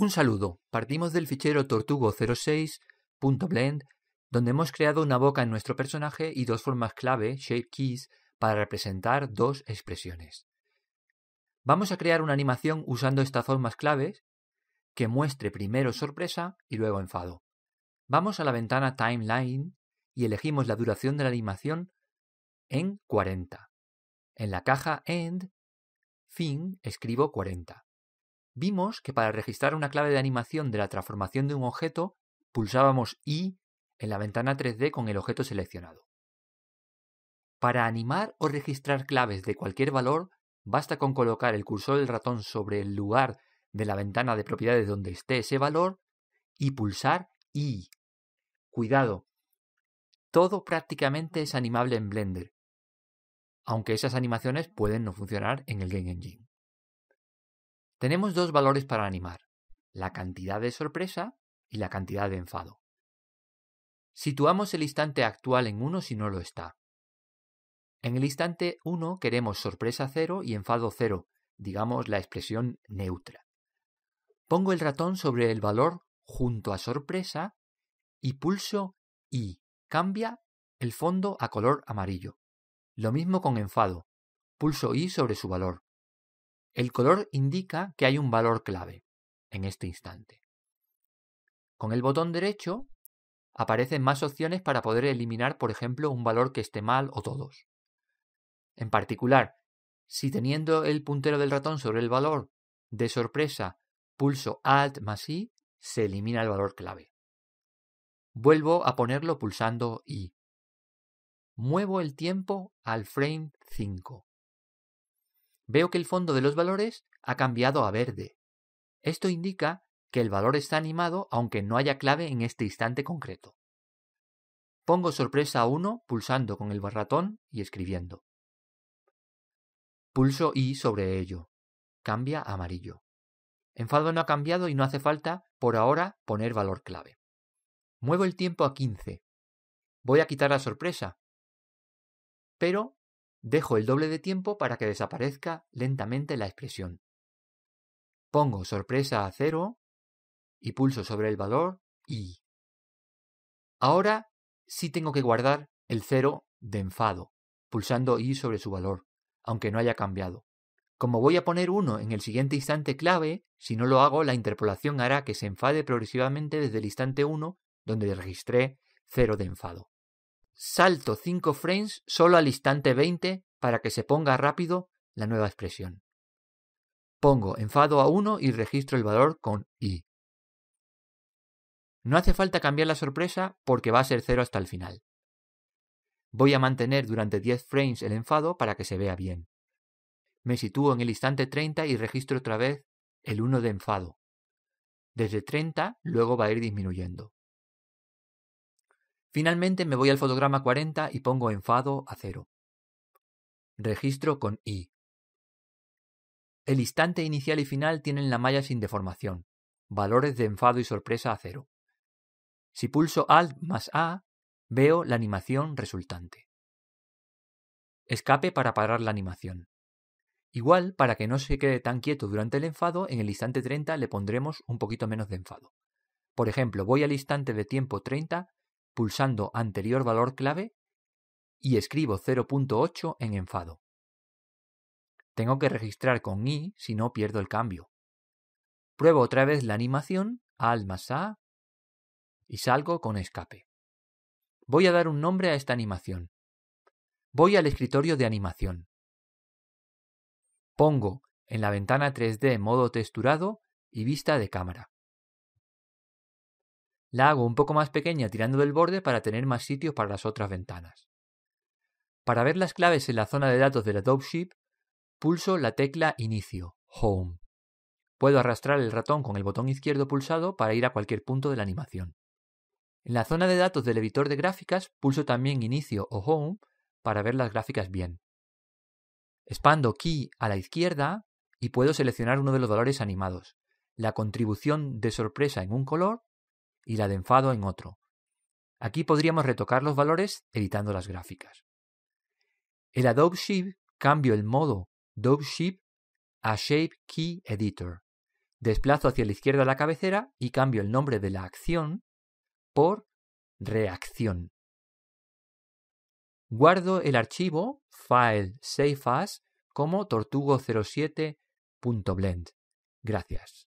Un saludo. Partimos del fichero tortugo06.blend, donde hemos creado una boca en nuestro personaje y dos formas clave, shape keys, para representar dos expresiones. Vamos a crear una animación usando estas formas claves que muestre primero sorpresa y luego enfado. Vamos a la ventana Timeline y elegimos la duración de la animación en 40. En la caja End, Fin, escribo 40 vimos que para registrar una clave de animación de la transformación de un objeto, pulsábamos I en la ventana 3D con el objeto seleccionado. Para animar o registrar claves de cualquier valor, basta con colocar el cursor del ratón sobre el lugar de la ventana de propiedades donde esté ese valor y pulsar I. Cuidado, todo prácticamente es animable en Blender, aunque esas animaciones pueden no funcionar en el Game Engine. Tenemos dos valores para animar, la cantidad de sorpresa y la cantidad de enfado. Situamos el instante actual en 1 si no lo está. En el instante 1 queremos sorpresa 0 y enfado 0, digamos la expresión neutra. Pongo el ratón sobre el valor junto a sorpresa y pulso I. Cambia el fondo a color amarillo. Lo mismo con enfado. Pulso I sobre su valor. El color indica que hay un valor clave en este instante. Con el botón derecho aparecen más opciones para poder eliminar, por ejemplo, un valor que esté mal o todos. En particular, si teniendo el puntero del ratón sobre el valor de sorpresa pulso Alt más I, se elimina el valor clave. Vuelvo a ponerlo pulsando I. Muevo el tiempo al frame 5 veo que el fondo de los valores ha cambiado a verde. Esto indica que el valor está animado aunque no haya clave en este instante concreto. Pongo sorpresa 1 pulsando con el ratón y escribiendo. Pulso I sobre ello. Cambia a amarillo. Enfado no ha cambiado y no hace falta, por ahora, poner valor clave. Muevo el tiempo a 15. Voy a quitar la sorpresa. Pero Dejo el doble de tiempo para que desaparezca lentamente la expresión. Pongo sorpresa a cero y pulso sobre el valor y. Ahora sí tengo que guardar el cero de enfado, pulsando i sobre su valor, aunque no haya cambiado. Como voy a poner 1 en el siguiente instante clave, si no lo hago, la interpolación hará que se enfade progresivamente desde el instante 1, donde registré 0 de enfado salto 5 frames solo al instante 20 para que se ponga rápido la nueva expresión. Pongo enfado a 1 y registro el valor con i. No hace falta cambiar la sorpresa porque va a ser 0 hasta el final. Voy a mantener durante 10 frames el enfado para que se vea bien. Me sitúo en el instante 30 y registro otra vez el 1 de enfado. Desde 30 luego va a ir disminuyendo. Finalmente me voy al fotograma 40 y pongo enfado a cero. Registro con I. El instante inicial y final tienen la malla sin deformación, valores de enfado y sorpresa a cero. Si pulso Alt más A, veo la animación resultante. Escape para parar la animación. Igual, para que no se quede tan quieto durante el enfado, en el instante 30 le pondremos un poquito menos de enfado. Por ejemplo, voy al instante de tiempo 30 pulsando anterior valor clave y escribo 0.8 en enfado. Tengo que registrar con i si no pierdo el cambio. Pruebo otra vez la animación al más a y salgo con escape. Voy a dar un nombre a esta animación. Voy al escritorio de animación. Pongo en la ventana 3D modo texturado y vista de cámara. La hago un poco más pequeña tirando del borde para tener más sitio para las otras ventanas. Para ver las claves en la zona de datos del la Ship, pulso la tecla Inicio, Home. Puedo arrastrar el ratón con el botón izquierdo pulsado para ir a cualquier punto de la animación. En la zona de datos del editor de gráficas pulso también Inicio o Home para ver las gráficas bien. Expando Key a la izquierda y puedo seleccionar uno de los valores animados, la contribución de sorpresa en un color y la de enfado en otro. Aquí podríamos retocar los valores editando las gráficas. El Adobe Shape cambio el modo Adobe ship a Shape Key Editor. Desplazo hacia la izquierda la cabecera y cambio el nombre de la acción por reacción. Guardo el archivo file save as como tortugo07.blend. Gracias.